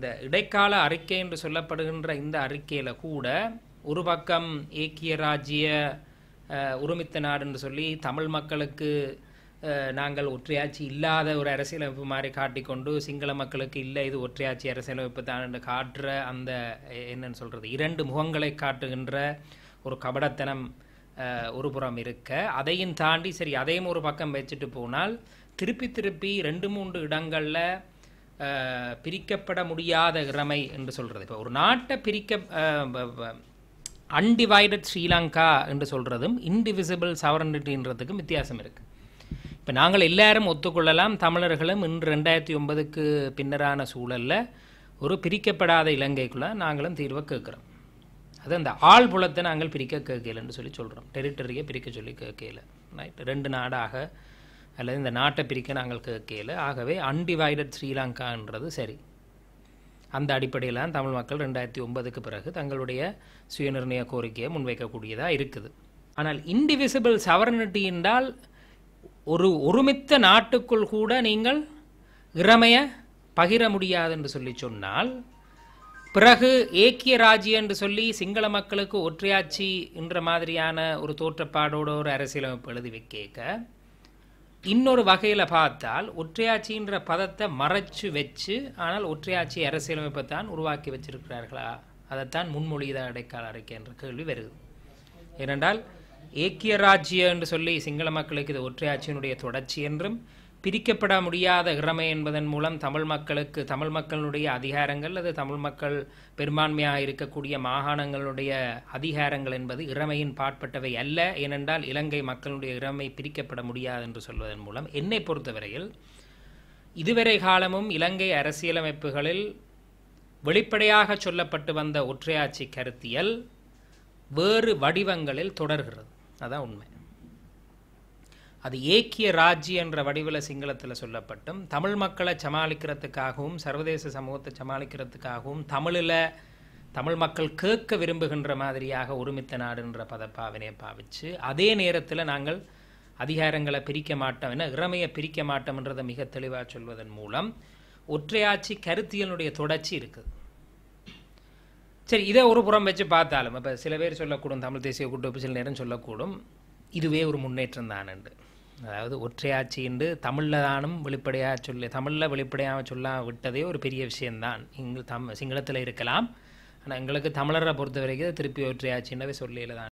இந்த இடைக்கால அறிக்கை என்று சொல்லப்படுகின்ற இந்த அறிக்கையில் கூட ஒரு பக்கம் ஏக்கிய ராஜ்ய ஒருமித்த நாடு என்று சொல்லி தமிழ் மக்களுக்கு நாங்கள் ஒற்றையாட்சி இல்லாத ஒரு அரசியலமைப்பு மாதிரி காட்டிக்கொண்டு சிங்கள மக்களுக்கு இல்லை இது ஒற்றையாட்சி அரசியலமைப்பு தான் என்று காட்டுற அந்த என்னன்னு சொல்கிறது இரண்டு முகங்களை காட்டுகின்ற ஒரு கபடத்தனம் ஒரு புறம் இருக்க அதையும் தாண்டி சரி அதையும் ஒரு பக்கம் வச்சுட்டு போனால் திருப்பி திருப்பி ரெண்டு மூன்று இடங்களில் பிரிக்கப்பட முடியாத இறமை என்று சொல்கிறது இப்போ ஒரு நாட்டை பிரிக்க அன்டிவைடட் ஸ்ரீலங்கா என்று சொல்கிறதும் இன்டிவிசிபிள் சவரனிட்டின்றதுக்கும் வித்தியாசம் இருக்குது இப்போ நாங்கள் எல்லாரும் ஒத்துக்கொள்ளலாம் தமிழர்களும் இன்று ரெண்டாயிரத்தி ஒன்பதுக்கு பின்னரான சூழலில் ஒரு பிரிக்கப்படாத இலங்கைக்குள்ளே நாங்களும் தீர்வை கேட்குறோம் அது அந்த ஆள் புலத்தை நாங்கள் பிரிக்க கேட்கலன்னு சொல்லி சொல்கிறோம் டெரிட்டரியை பிரிக்க சொல்லி கேட்கல ரைட் ரெண்டு நாடாக அல்லது இந்த நாட்டை பிரிக்க நாங்கள் கேட்கல ஆகவே அன்டிவைடட் ஸ்ரீலங்கான்றது சரி அந்த அடிப்படையில் தான் தமிழ் மக்கள் ரெண்டாயிரத்தி ஒன்பதுக்கு பிறகு தங்களுடைய சுயநிர்ணய கோரிக்கையை முன்வைக்கக்கூடியதாக இருக்குது ஆனால் இன்டிவிசிபிள் சவரனிட்டி என்றால் ஒரு ஒருமித்த நாட்டுக்குள் கூட நீங்கள் இறமைய பகிர முடியாது என்று சொல்லி சொன்னால் பிறகு ஏக்கிய ராஜ்யம் என்று சொல்லி சிங்கள மக்களுக்கு ஒற்றையாட்சி என்ற மாதிரியான ஒரு தோற்றப்பாடோட ஒரு அரசியலமைப்பு எழுதி வைக்க இன்னொரு வகையில் பார்த்தால் ஒற்றையாட்சின்ற பதத்தை மறைச்சு வச்சு ஆனால் ஒற்றையாட்சி அரசியலமைப்பை தான் உருவாக்கி வச்சிருக்கிறார்களா அதைத்தான் முன்மொழிதா இடைக்கால அறிக்கை என்ற கேள்வி வருது ஏனென்றால் ஏக்கிய ராஜ்ய என்று சொல்லி சிங்கள மக்களுக்கு இது ஒற்றையாட்சியினுடைய தொடர்ச்சி என்றும் பிரிக்கப்பட முடியாத இறமை என்பதன் மூலம் தமிழ் மக்களுக்கு தமிழ் மக்களுடைய அதிகாரங்கள் அல்லது தமிழ் மக்கள் பெரும்பான்மையாக இருக்கக்கூடிய மாகாணங்களுடைய அதிகாரங்கள் என்பது இறமையின் பாட்பட்டவை அல்ல ஏனென்றால் இலங்கை மக்களுடைய இறமை பிரிக்கப்பட முடியாது என்று சொல்வதன் மூலம் என்னை பொறுத்தவரையில் இதுவரை காலமும் இலங்கை அரசியலமைப்புகளில் வெளிப்படையாக சொல்லப்பட்டு வந்த ஒற்றையாட்சி கருத்தியல் வேறு வடிவங்களில் தொடர்கிறது அதான் உண்மை அது ஏக்கிய ராஜ்ய என்ற வடிவில் சிங்களத்தில் சொல்லப்பட்டும் தமிழ் மக்களை சமாளிக்கிறதுக்காகவும் சர்வதேச சமூகத்தை சமாளிக்கிறதுக்காகவும் தமிழில் தமிழ் மக்கள் கேட்க விரும்புகின்ற மாதிரியாக ஒருமித்த நாடுன்ற பதப்பாவினை பாவிச்சு அதே நேரத்தில் நாங்கள் அதிகாரங்களை பிரிக்க மாட்டோம் என இறமையை பிரிக்க மாட்டோம்ன்றதை மிக தெளிவாக சொல்வதன் மூலம் ஒற்றையாட்சி கருத்தியலுடைய தொடர்ச்சி இருக்குது சரி இதை ஒரு புறம் வச்சு பார்த்தாலும் இப்போ சில பேர் சொல்லக்கூடும் தமிழ் தேசிய கூட்டமைப்பு சில நேரம் சொல்லக்கூடும் இதுவே ஒரு முன்னேற்றம் தானுண்டு அதாவது ஒற்றையாட்சின்று தமிழில் தானும் வெளிப்படையாக சொல்லி தமிழில் வெளிப்படையாக சொல்ல விட்டதே ஒரு பெரிய விஷயந்தான் இங்கு தம் சிங்களத்தில் இருக்கலாம் ஆனால் எங்களுக்கு தமிழரை பொறுத்த வரைக்கும் திருப்பி ஒற்றையாட்சின்னவே சொல்லல தான்